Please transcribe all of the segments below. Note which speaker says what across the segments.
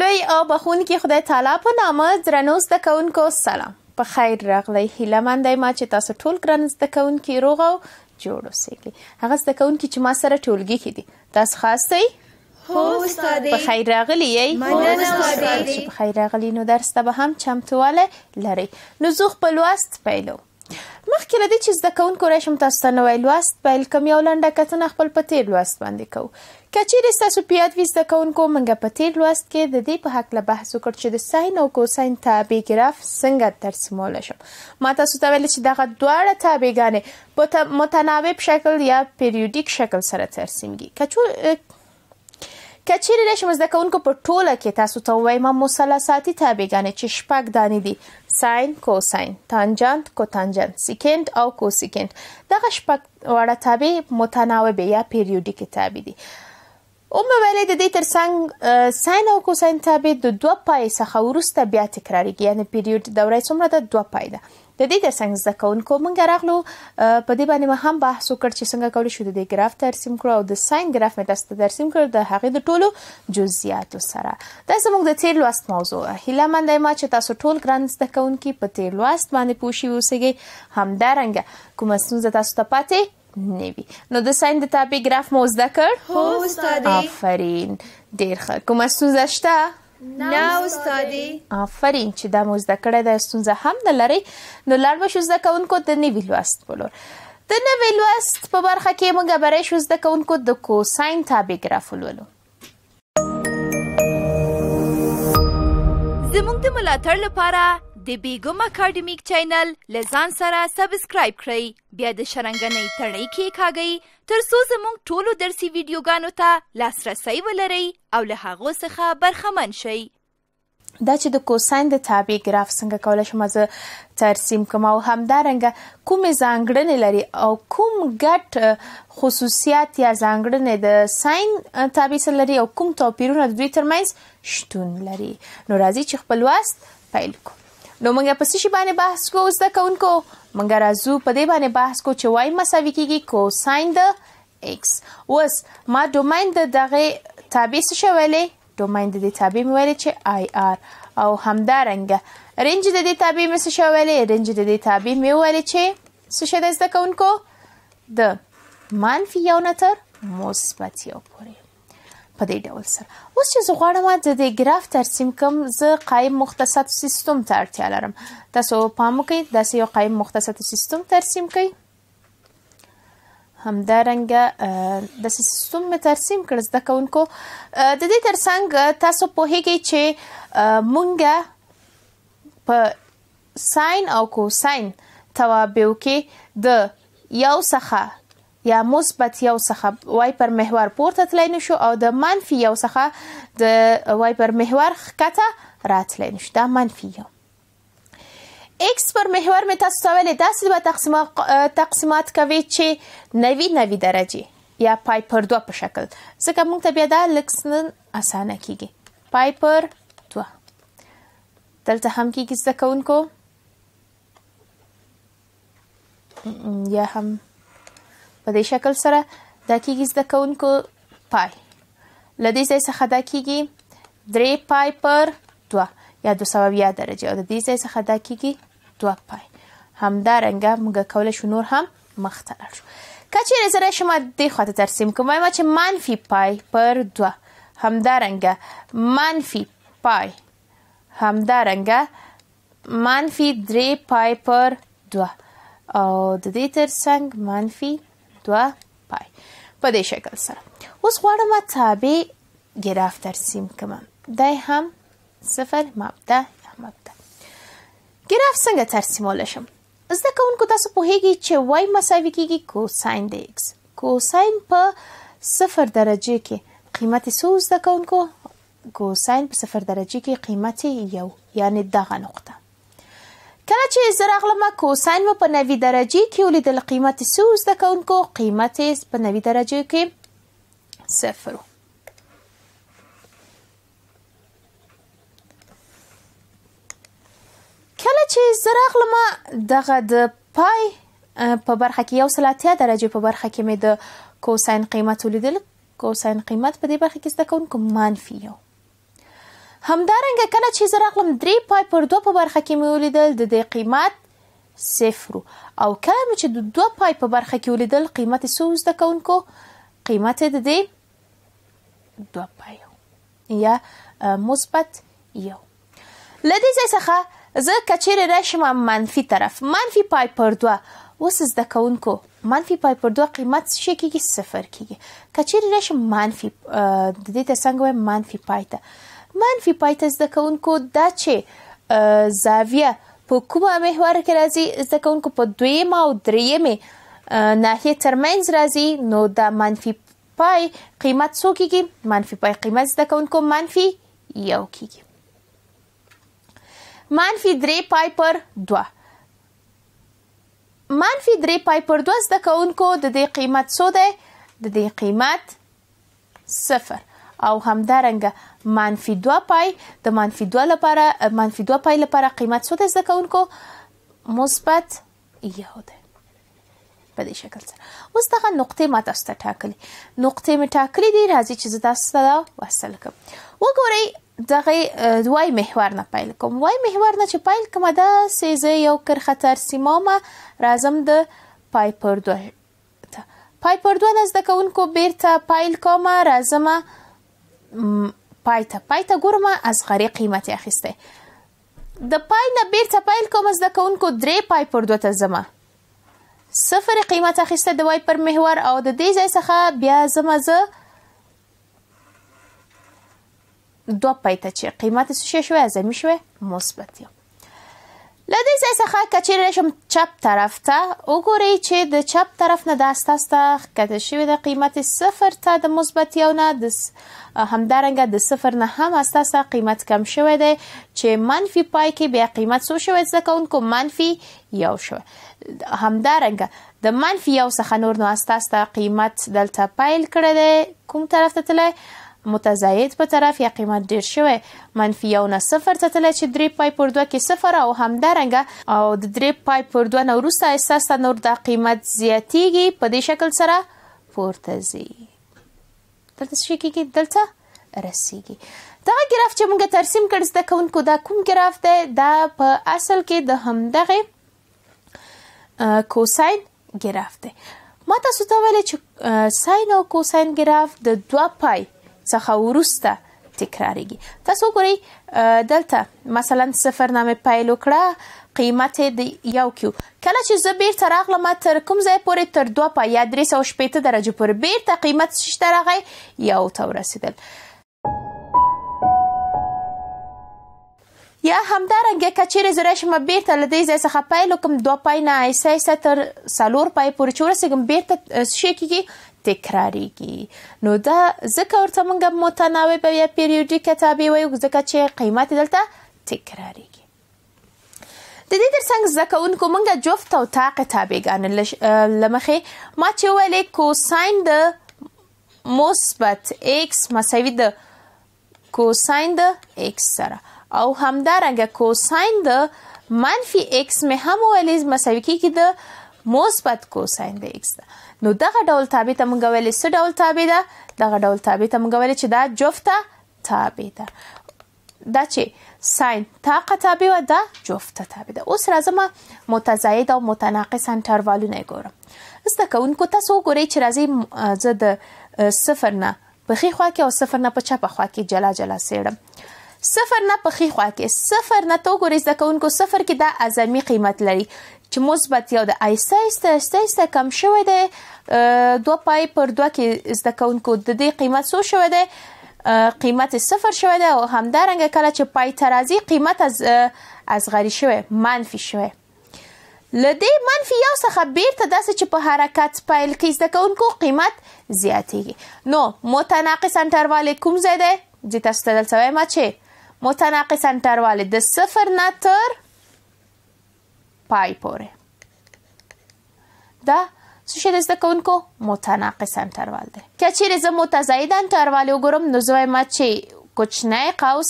Speaker 1: لوی او بخون کې خدای تعالی په نامه درنو زده کوونکو سلام په خیر راغلی هیله مندای ما چې تاسو ټول ګران زده کوونکي روغ او جوړ اوسئ هغه زده کوونکي چې ما سره ټولګي کې دي تاسو خاص دی هو استاد په خیر راغلی یې مننه استاد په خیر راغلی نو درس ته به هم چمتواله لري نو زه خپل واست پیلو مخکې له دې چې زده کوونکو راشم تاسو ته نوې لوست پیل کوم یو لنډه کتنه خپل په تیر لوست باندې کوو کچېرې ستاسو په یاد وي زده کوونکو موږ په تیر لوست کې د دې په هکله بحث وکړ چې د ساین او کوساین تابع ګراف څنګه ترسمول شي ما تاسو ته ویل چې دغه دواړه تابعګانې په متناوب شکل یا پیریوډیک شکل سره ترسیمږي کچو کچېرې راشم زده کوونکو په ټوله کې تاسو ته وایم مثلثاتي تابعګانې چې شپږ دانې دي ساین کوساین تانجنت کوتانجنت سیکنت او کوسیکنت دغه شپږ وړه تابع متناوب یا پیریوډیک تابع دي اومه ویلې د دې ترڅنګ ساين او کوساین تابع د دوه پای څخه وروسته بیا تکرارېږي یعنی پیریود دوره څومره ده دوه پای ده د دې ترڅنګ زده کوونکو مونږ راغلو په دې باندې هم بحث وکړ چې څنګه کولی شو د ګراف ترسیم کړو او د ساين ګراف مې تاسو ته ترسیم کړ د هغې د ټولو جزئیاتو سره دا زموږ د تیر لوست موضوع هیله مند یم چې تاسو ټول ګران زده کوونکي په تیر لوست باندې پوښي اوسئ همدارنګه کومه ستونزه تاسو ته پاتې نوي نو د ساين د تابع ګراف مو زده کړ هو استاد آفرین ډیر ښه کومه سوزه شته نه استادي آفرین چې دا مو زده کړی دا ستونزه هم نه لري نو لاړ به شو زده کوونکو د نوي لوست بولور د نوي لوست په برخه کې موږ به شو زده کوونکو د کوساین تابع ګراف ولولو زموږ د ملاتړ لپاره د بیګم اکیډمیک چینل لزان سره سبسکرایب کړئ بیا د شرنګنۍ تړۍ کې کاږئ تر څو زموږ ټولو درسي ویډیوګانو ته لاسرسی ولرئ او له هغو څخه برخمن شئ دا چې د کوساین د تابع ګراف څنګه کولای شم زه ترسیم کوم او همدارنګه کومې ځانګړنې لري او کوم ګټ خصوصیات یا ځانګړنې د ساين تابع سره لري او کوم توپیرونه د دوی ترمنځ شتون لري نو راځي چې خپل واست پیل کړو نو مونږه په سشي باندې بحث کو زده کوونکو مونږه راځو په دې باندې بحث کو چې y مساوي کیږي کوساین د x اوس ما ډومین د دغه تابع څه شولې ډومین د دې تابع مې ویل چې i r او همدارنګه رنج د دې تابع مې څه شولې رنج د دې تابع مې ویل چې څه شې د زده کوونکو د منفي یو نتر مثبت یو پورې په دې ډول سره اوس چې زه غواړم د دې ګراف ترسیم کوم زه قایم مختصات سیستم ته اړتیا لرم تاسو پام وکړئ داسې یو قایم مختصات سیستم ترسیم کړئ همدارنګه د سیستم می ترسیم کړ زده کوونکو د دې ترڅنګ تاسو په هیګي چې مونږه په ساين او کوساين توابع کې د یو څخه یا مثبت یو څخه وای پر محور پورته تللی نشو او د منفي یو څخه د وای پر محور ښکته راتللی نشو دا منفي یو x پر محور مې تاسو ته ویلې داسې به تقسیمات کوي چې نوي نوي درجې یا پای پر دوه په شکل ځکه موږ ته بیا دا لکسنن اسانه کیږي پای پر دوه دلته هم کیږي زده کوونکو یا هم په دې شکل سره دا کیږي زده کوونکو پای لدې ځای څخه دا کیږي 3 پای پر 2 یا 220 درجه او د دې ځای څخه دا کیږي 2 پای همدارنګه موږ کولای شو نور هم مخته لاړ شو کچېره زره شما د خواته ترسیم کوم ما چې منفي پای پر 2 همدارنګه منفي پای همدارنګه منفي 3 پای پر 2 او د دې ترڅنګ منفي دوه پای په دې شکل سره اوس غواړم تابع ګراف ترسیم کوم دای هم صفر مبدا یا مبدا ګراف څنګه ترسیمول شم زده کوونکو تاسو پوهیږئ چې y مساوي کیږي کوساین د x کوساین په صفر درجه کې قیمت څو زده کوونکو کوساین په صفر درجه کې قیمت یو یعنی دغه نقطه کله چې زه راغلم کوساین مو په نوي درجه کې ولیدل قیمت سو زده کوونکو قیمت په نوي درجه کې صفر کله چې زه راغلم دغه د پای په برخه کې یو سلاتیا درجه په برخه کې مې د کوساین قیمت ولیدل کوساین قیمت په دې برخه کې زده کوونکو منفي یو همدارنګه کله چې زه راغلم درې پای پر دوه په برخه کې مې ولیدل د دې قیمت صفر او کله مې چې د دوه پای په برخه کې ولیدل قیمت سو زده کوونکو قیمت د دې دوه پای یا مثبت یو لدې ځای څخه زه کچېره راشم منفي طرف منفي پای پر دوه وس زده کوونکو منفي پای پر دوه قیمت څه کیږي صفر کیږي کچېر راشي منفي د دې ته څنګه منفي پای ته منفي پای ته زده کوونکو دا چې زاویه په کومه محور کې راځي زده کوونکو په دویم او دریم ناحیه ترمنځ راځي نو دا منفي پای قیمت څو کیږي منفي پای قیمت زده کوونکو منفي یو کیږي منفي درې پای پر دوه منفي درې پای پر دوه زده کوونکو د دې قیمت څو دی د دې قیمت صفر او همدارنګه منفي دوه پای د منفي دوه لپاره منفي دوه پای لپاره قیمت څو دی زده کوونکو مثبت یو دی په دې شکل سره اوس دغه نقطې ما تاسو ته ټاکلي نقطې مې ټاکلي دي راځي چې زه تاسو ته وصل کوم وګورئ دغه دوای محور نه پیل کوم وای محور نه چې پیل کوم دا سې یو کرخه تر سیمامه رازم د پای پر دوه پای پر دوه نزد کوونکو بیرته پیل کوم رازم پای ته پای ته ګورم از غری قیمت اخیسته د پای نه بیرته پیل کوم زده کوونکو درې پای پر دوه ته زما صفر قیمت اخیسته د وای پر محور او د دې ځای څخه بیا زما زه دوه پېټه چې قیمت څه شوې اعظمي شوې مثبت لدې ځای څخه کچیر رشم چپ طرف ته وګورئ چې د چپ طرف نه د اساسته کته شوی د قیمت صفر ته د مثبت یو نه د همدارنګه د صفر نه هم اساسه قیمت کم شوی دی چې منفي پای کې بیا قیمت سو شوی ځکهونکو منفي یو شو همدارنګه د منفي یو څخه نور نو اساسه قیمت دلته پایل کړی دی کوم طرف ته تللی متزاید په طرف یا قیمت ډیر شوی منفي یو نه صفر ته تل چې درې پای پر دوه کې صفر او همدارنګه او د درې پای پر دوه نو وروسته اساس نور د قیمت زیاتیږي په دې شکل سره پورته ځي دلته شي کې دلته رسیږي دا ګراف چې موږ ترسیم کړ زده کوونکو دا کوم ګراف دی دا په اصل کې د همدغه کوساین ګراف دی ما تاسو ته ویل چې ساین او کوساین ګراف د دوه پای څخه ورسته تکراریږي تاسو ګورئ دلته مثلا صفرنامه پیل وکړه قیمت د یو کیو کله چې زه بیرته راغلم تر کوم ځای پورې تر دوه په یا درې سوه شپېته درجې پورې بیرته قیمت شته راغی یو ته ورسېدل یا همدارنګه کچېرې زه راشم بیرته له دې ځای څخه پیل وکړم دوه پای نه ایسه ایسه تر څلور پای پورې چې ورسېږم بیرته څه شی کېږي تکراریږي نو دا ځکه ورته موږ متناوب یا پیریوډیک کتابي وایو ځکه چې قیمت دلته تکراریږي د دې ترڅنګ زکونکو مونږه جفت او تاق تابعګان لمخه ما چې ویلې کوساین د مثبت x مساوي د کوساین د x سره او همدارنګه کوساین د منفي x مه هم ویلې مساوي کیږي د مثبت کوساین د x ده نو دغه ډول تابع ته مونږ ویل څه ډول تابع ده دغه ډول تابع ته مونږ ویل چې دا جفته تابع ده دا چې ساين طاقه تابع و دا جفته تابع ده اوس راځم متزاید او متناقص انټرولونه ګورم زده کوونکو تاسو ګورئ چې راځي زه د صفر نه په خي خوا کې او صفر نه په چپ خوا کې جلا جلا سیړم صفر نه په خې خوا کې صفر نه تو ګورې ځکهونکو صفر کې دا اعظمي قیمت لري چې مثبت یو د ایسا ایسته ایسته کم شوی دی دوه پای پر دوه کې ځکهونکو د دې قیمت سو شوی دی قیمت صفر شوی دی او همدارنګه کله چې پای ترازی قیمت از از غری شوی منفي شوی لدې منفي یو څخه بیرته داسې چې په حرکت پیل کې زده کوونکو قیمت زیاتیږي نو متناقص انټروال کوم ځای دی چې تاسو تدل سوی ما چې متناقص انتروال د صفر نه تر پای پورې دا څه شی زده کوونکو متناقص انتروال دی که چیرې زه متزاید انتروال وګورم نو زه ما چې کوچنی قوس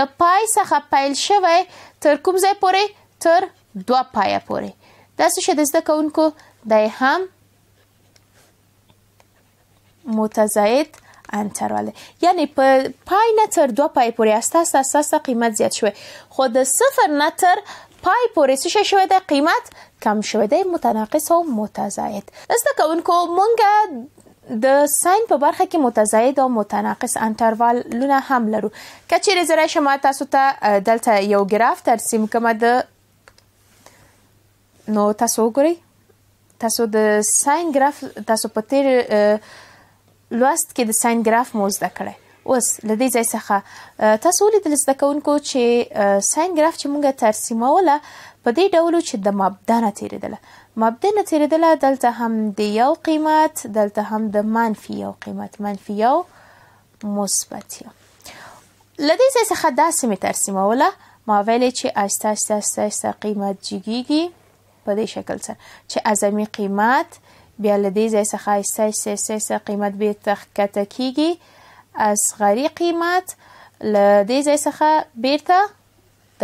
Speaker 1: د پای څخه پیل شوی تر کوم ځای پورې تر دوه پایه پورې دا څه شی زده کوونکو د هم متزاید انتراله یعنی په پای نه تر دوه پای پورې استه استه استه قیمت زیات شوی خو د صفر نه تر پای پورې څه شوی د قیمت کم شوی دی متناقص او متزاید زده کوونکو مونږه د ساين په برخه کې متزاید او متناقص انټروال لونه هم لرو کچې زره شما تاسو ته دلته یو ګراف ترسیم کوم د نو تاسو ګورئ تاسو د ساين ګراف تاسو په تیر لوست کې د ساين ګراف مو زده کړی اوس له دې ځای څخه تاسو ولیدل زده کوونکو چې ساين ګراف چې مونږه ترسیموله په دې ډول چې د مبدا نه تیریدله مبدا نه تیریدله دلته هم د یو قیمت دلته هم د منفي یو قیمت منفي یو مثبت یو له دې ځای څخه داسې مې ترسیموله ما ویلې چې آهسته آهسته آهسته قیمت جګیږي په دې شکل سره چې اعظمي قیمت بیا له دې ځای څخه ایسه ایسه ایسه قیمت بیرته ښکته کیږي اصغري قیمت له دې ځای څخه بیرته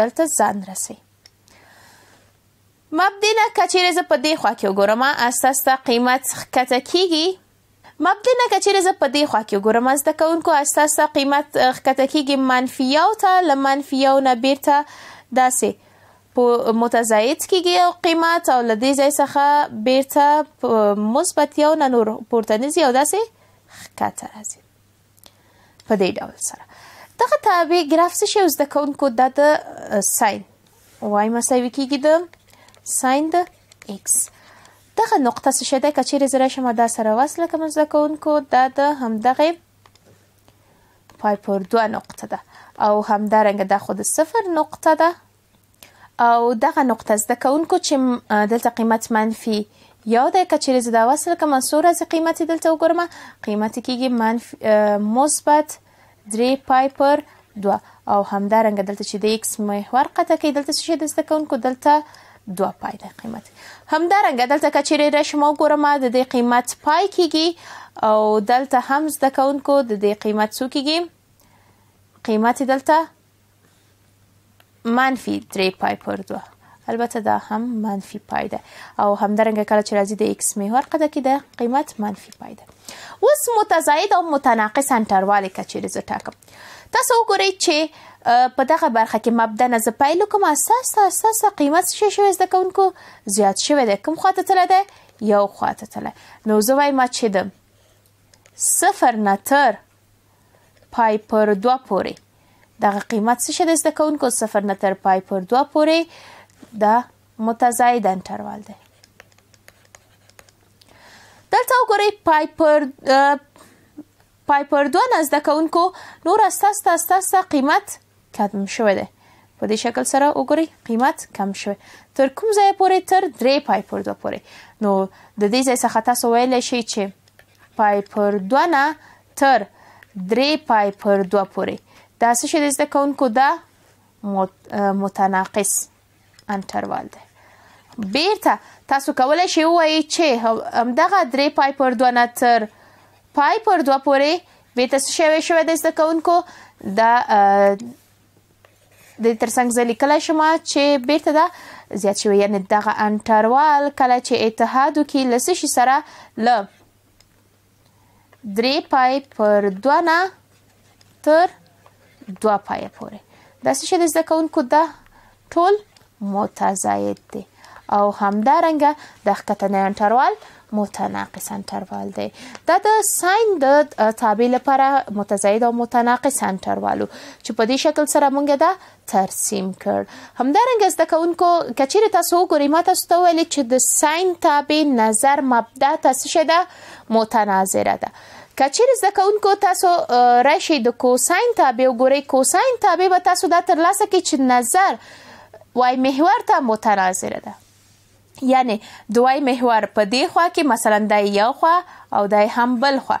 Speaker 1: دلته ځان رسي مبدنه کچېرې زه په دې خوا کې وګورم اساسه قیمت ښکته کیږي مبدنه کچېرې زه په دې خوا کې وګورم زده کوونکو اساسه قیمت ښکته کیږي منفي یو ته له منفي یو نه بیرته داسې په متزاید کیږي او قیمت او لدې ځای څخه بیرته مثبت یو نه نور پورته نزي او داسې ښکته راځي په دې ډول سره دغه تابع ګراف څه شی زده کوونکو دا د ساين واي مساوي کیږي د ساين د x دغه نقطه څه شی ده کچېره زره شم دا سره وصله کوم زده کوونکو دا د همدغه پای پر دوه نقطه ده او همدارنګه دا خود صفر نقطه ده او دغه نقطه زده کوونکو چې دلته قیمت منفي یو د کچری زدا وصل کوم منصور از قیمت دلته وګورم قیمت کیږي منفي مثبت 3 پای پر 2 او همدارنګه دلته چې د x محور قطه کې دلته چې د زده کوونکو دلته 2 پای د قیمت همدارنګه دلته کچری رشم وګورم د دې قیمت پای کیږي او دلته هم زده کوونکو د دې قیمت څو کیږي قیمت دلته منفي 3 پای پر 2 البته دا هم منفي پای ده او همدارنګه کله چې راځي د x محور قده کې د قیمت منفي پای ده اوس متزاید او متناقص انټروال کچې زه ټاکم تاسو وګورئ چې په دغه برخه کې مبدا نه ز پیل کوم اساس اساس قیمت شې شوې زده کوونکو زیات شوې ده کوم خواته تله ده یو خواته تله نو زه وایم چې د صفر نه تر پای پر دوه پورې دغه قیمت څه د زده کوونکو صفر نه تر پای پر دوه پورې د متزاید انټروال دی دلته وګورئ پای پر پای پر دوه نه زده کوونکو نور استاسته استاسته قیمت کم شوی دی په دې شکل سره وګورئ قیمت کم شوی تر کوم ځای پورې تر درې پای پر دوه پورې نو د دې ځای څخه تاسو ویلی شئ چې پای پر دوه نه تر درې پای پر دوه پورې دا څه شي د زده کوونکو دا متناقص انټروال دی بیرته تاسو کولای شئ وایي چې همدغه درې پای پر دوه نه تر پای پر دوه پورې بیرته څه شوی شوی د زده کوونکو دا د ترڅنګ زه لیکلی شم چې بیرته دا زیات شوی یعنی دغه انټروال کله چې اتحاد وکړي له څه شي سره له درې پای پر دوه نه تر دوه پای پورې د څه د زده کوونکو د ټول متزاید دي او همدارنګه د ښکتنې انټروال متناقص انټروال دی دا د ساين د تابع لپاره متزاید او متناقص انټروالو چې په دې شکل سره مونږ دا ترسیم کړ همدارنګه زده کوونکو کچېره تاسو ګورئ ما تاسو ته ویل چې د ساين تابع نظر مبدا تاسو شته متناظره ده کچیر زده کوونکو تاسو راشي د کوساین تابع وګورئ کوساین تابع به تاسو دا ترلاسه کی چې نظر وای محور ته متناظر ده یعنی دوای محور په دی خوا کې مثلا د یو خوا او د هم بل خوا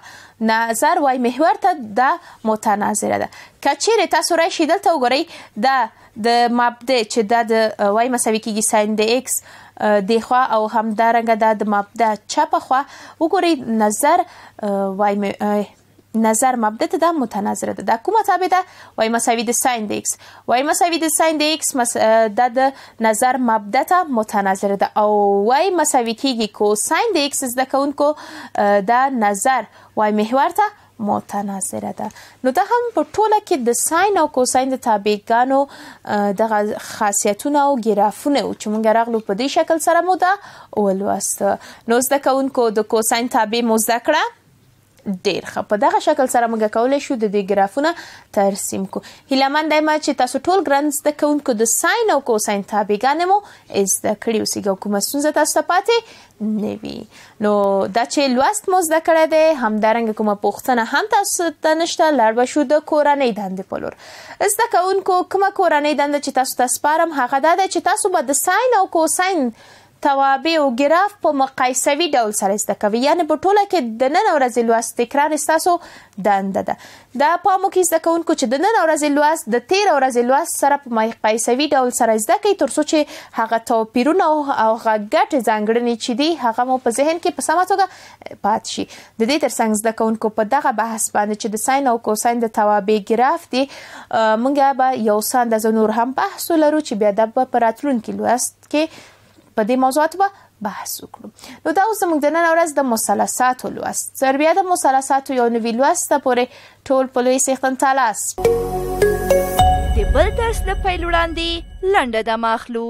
Speaker 1: نظر وای محور ته د متناظره ده کچیر تاسو راشي دلته وګورئ د د مبدا چې د وای مساوي کیږي ساين د ایکس دیخوا او همدارنګه د مبدا چپه خوا وګورئ نظر وای نظر مبدا ته د متناظره ده د کومه تابع ده وای مساوي د ساين د ایکس وای مساوي د ساين د ایکس مس د نظر مبدا ته متناظره ده او وای مساوي کیږي کو ساين د ایکس زده کوونکو د نظر وای محور ته متناظره ده نو دا هم په ټوله کې د ساين او کوساين د تابعګانو د خاصیتونه او ګرافونه او چې مونږ راغلو په دې شکل سره مو دا ولوست نو زده کوونکو د کوساين تابع مو ذکره ډیر ښه په دغه شکل سره موږ کولای شو د دې ګرافونه ترسیم کو هیله مند یم چې تاسو ټول ګران زده کوونکو د ساين او کوساین تابعګانې مو زده کړی اوسئ کومه ستونزه تاسو ته پاتې نوي نو دا چې لوست مو زده کړی دی همدارنګه کومه پوښتنه هم تاسو ته نشته لړ به شو د کورنۍ دندې په لور زده کوونکو کومه کورنۍ دنده چې تاسو ته سپارم هغه دا ده چې تاسو به د ساين او کوساین توابع او ګراف په مقایسوي ډول سره زده کوي یعنی په ټوله کې د نن ورځې لوست تکرار ستاسو دنده ده دا پامو کې زده کوونکو چې د نن ورځې لوست د 13 ورځې لوست سره په مقایسوي ډول سره زده کوي ترڅو چې هغه توپیرونه او هغه ګټې ځانګړنې چې دي هغه مو په ذهن کې په سمه توګه پات شي د دې ترڅنګ زده کوونکو په دغه بحث باندې چې د ساين او کوساین د توابع ګراف دي مونږه به یو ساند از نور هم بحث لرو چې بیا د پراتلون کې لوست کې په دې موضوعات به بحث وکړو نو دا اوس زموږ د نن ورځ د مثلثاتو لوست تر بیا د مثلثاتو یو نوی لوست پورې ټول په لوی سیختن تالاس د بل درس د پیل وړاندې لنډه د ماخلو